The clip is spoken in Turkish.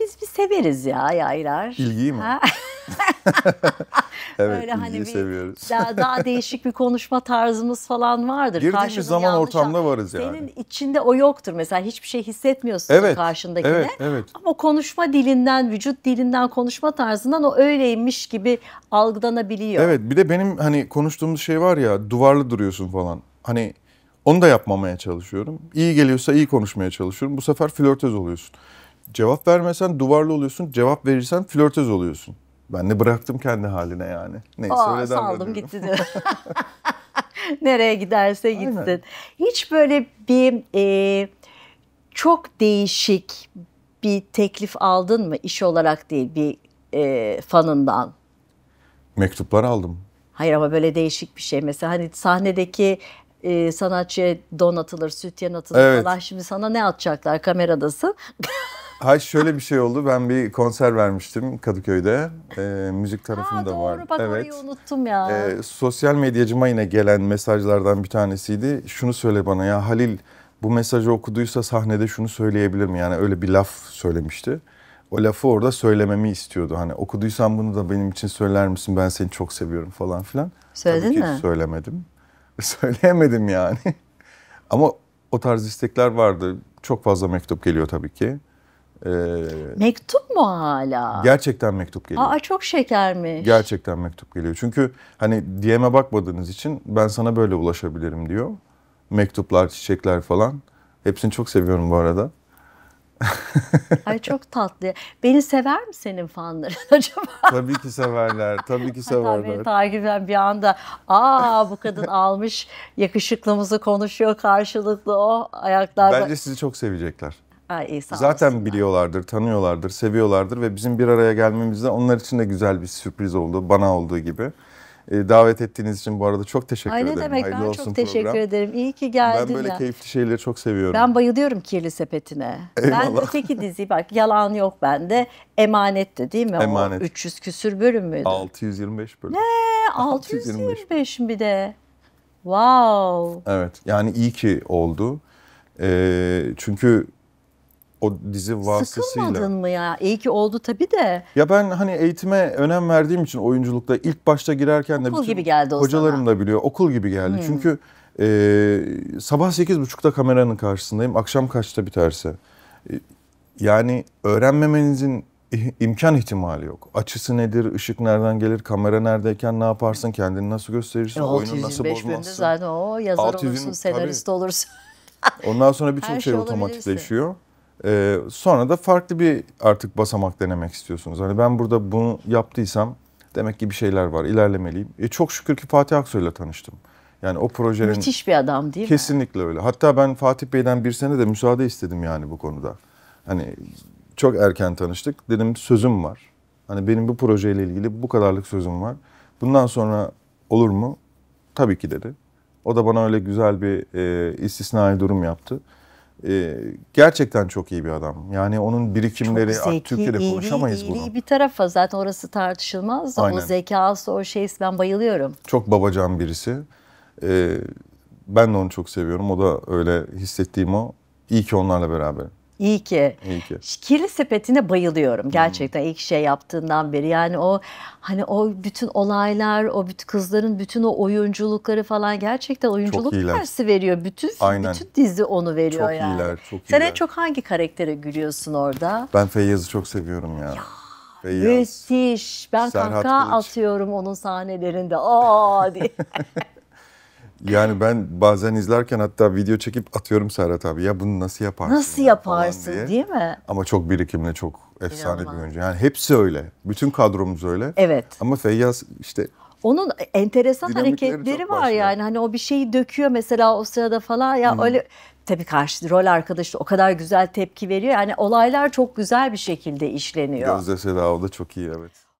Biz bir severiz ya yaylar. İlgiyi mi? evet, Öyle hani bir seviyoruz. daha, daha değişik bir konuşma tarzımız falan vardır. Girdiğimiz zaman yanlış ortamda an... varız yani. Senin içinde o yoktur mesela hiçbir şey hissetmiyorsun evet, karşındakine. Evet, evet. Ama konuşma dilinden, vücut dilinden, konuşma tarzından o öyleymiş gibi algılanabiliyor. Evet bir de benim hani konuştuğumuz şey var ya duvarlı duruyorsun falan. Hani onu da yapmamaya çalışıyorum. İyi geliyorsa iyi konuşmaya çalışıyorum. Bu sefer flörtöz oluyorsun. Cevap vermesen duvarlı oluyorsun. Cevap verirsen flörtöz oluyorsun. Ben de bıraktım kendi haline yani. Neyse Aa, öyle saldım gitti diyor. Nereye giderse gitsin. Aynen. Hiç böyle bir e, çok değişik bir teklif aldın mı iş olarak değil bir e, fanından? Mektuplar aldım. Hayır ama böyle değişik bir şey. Mesela hani sahnedeki e, sanatçıya don atılır, sütyen atılır evet. falan. Şimdi sana ne atacaklar kameradasın? Hayır şöyle bir şey oldu. Ben bir konser vermiştim Kadıköy'de. E, müzik tarafım da var. Doğru bak evet. orayı unuttum ya. E, sosyal medyacıma yine gelen mesajlardan bir tanesiydi. Şunu söyle bana ya Halil bu mesajı okuduysa sahnede şunu söyleyebilir mi? Yani öyle bir laf söylemişti. O lafı orada söylememi istiyordu. Hani okuduysan bunu da benim için söyler misin? Ben seni çok seviyorum falan filan. Söyledin Tabii mi? söylemedim. Söyleyemedim yani. Ama o tarz istekler vardı. Çok fazla mektup geliyor tabii ki. Ee, mektup mu hala? Gerçekten mektup geliyor. Aa çok şekermiş. Gerçekten mektup geliyor. Çünkü hani DM'e bakmadığınız için ben sana böyle ulaşabilirim diyor. Mektuplar, çiçekler falan. Hepsini çok seviyorum bu arada. Ay çok tatlı. Beni sever mi senin fanların acaba? Tabii ki severler. Tabii ki severler. takip eden bir anda aa bu kadın almış yakışıklımızı konuşuyor karşılıklı o oh, ayaklarda. Bence sizi çok sevecekler. Ay, sağ Zaten biliyorlardır, tanıyorlardır, seviyorlardır ve bizim bir araya gelmemizde onlar için de güzel bir sürpriz oldu, bana olduğu gibi. Ee, davet ettiğiniz için bu arada çok teşekkür ederim. ne Demek, Hayırlı ben olsun çok teşekkür program. ederim. İyi ki geldin. ya. Ben böyle ya. keyifli şeyleri çok seviyorum. Ben bayılıyorum Kirli Sepeti'ne. Eyvallah. Ben öteki diziyi bak yalan yok bende. Emanetti değil mi? Emanet. O 300 küsür bölüm müydü? 625 bölüm. Ne? 625, 625 bir de? Wow. Evet yani iyi ki oldu. E, çünkü o dizi vasıtasıyla. Sıkılmadın mı ya? İyi ki oldu tabii de. Ya ben hani eğitime önem verdiğim için oyunculukta ilk başta girerken Okul de okul gibi geldi o hocalarım sana. da biliyor. Okul gibi geldi. Hmm. Çünkü e, sabah buçukta kameranın karşısındayım. Akşam kaçta biterse. E, yani öğrenmemenizin imkan ihtimali yok. Açısı nedir, ışık nereden gelir, kamera neredeyken ne yaparsın, kendini nasıl gösterirsin, e, oyunu nasıl bozmazsın. 625 bölümde zaten o yazar 600, olursun, senarist tabii. olursun. Ondan sonra birçok şey, şey otomatikleşiyor. Ee, sonra da farklı bir artık basamak denemek istiyorsunuz. Hani ben burada bunu yaptıysam demek ki bir şeyler var, ilerlemeliyim. E çok şükür ki Fatih Aksoy tanıştım. Yani o projenin... Müthiş bir adam değil mi? Kesinlikle öyle. Hatta ben Fatih Bey'den bir sene de müsaade istedim yani bu konuda. Hani çok erken tanıştık. Dedim sözüm var. Hani benim bu projeyle ilgili bu kadarlık sözüm var. Bundan sonra olur mu? Tabii ki dedi. O da bana öyle güzel bir e, istisnai durum yaptı e, gerçekten çok iyi bir adam. Yani onun birikimleri çok zeki, Türkiye'de iyiliği, konuşamayız iyiliği bunu. bir tarafa zaten orası tartışılmaz. Aynen. O zekası, o şeysi ben bayılıyorum. Çok babacan birisi. E, ben de onu çok seviyorum. O da öyle hissettiğim o. İyi ki onlarla beraber. İyi ki. İyi ki. Kirli sepetine bayılıyorum hmm. gerçekten ilk şey yaptığından beri. Yani o hani o bütün olaylar, o bütün kızların bütün o oyunculukları falan gerçekten oyunculuk dersi veriyor. Bütün Aynen. bütün dizi onu veriyor çok yani. iyiler, çok iyiler. Sen en çok hangi karaktere gülüyorsun orada? Ben Feyyaz'ı çok seviyorum ya. ya. Müthiş. Ben Serhat kahkaha Kılıç. atıyorum onun sahnelerinde. Aa diye. Yani ben bazen izlerken hatta video çekip atıyorum Serhat abi ya bunu nasıl yaparsın? Nasıl ya? yaparsın diye. değil mi? Ama çok birikimle çok efsane bir oyuncu. Yani hepsi öyle. Bütün kadromuz öyle. Evet. Ama Feyyaz işte onun enteresan hareketleri var başlıyor. yani. Hani o bir şeyi döküyor mesela o sırada falan ya Hı. öyle tabii karşı rol arkadaşı o kadar güzel tepki veriyor. Yani olaylar çok güzel bir şekilde işleniyor. Gözde Seda o da çok iyi evet.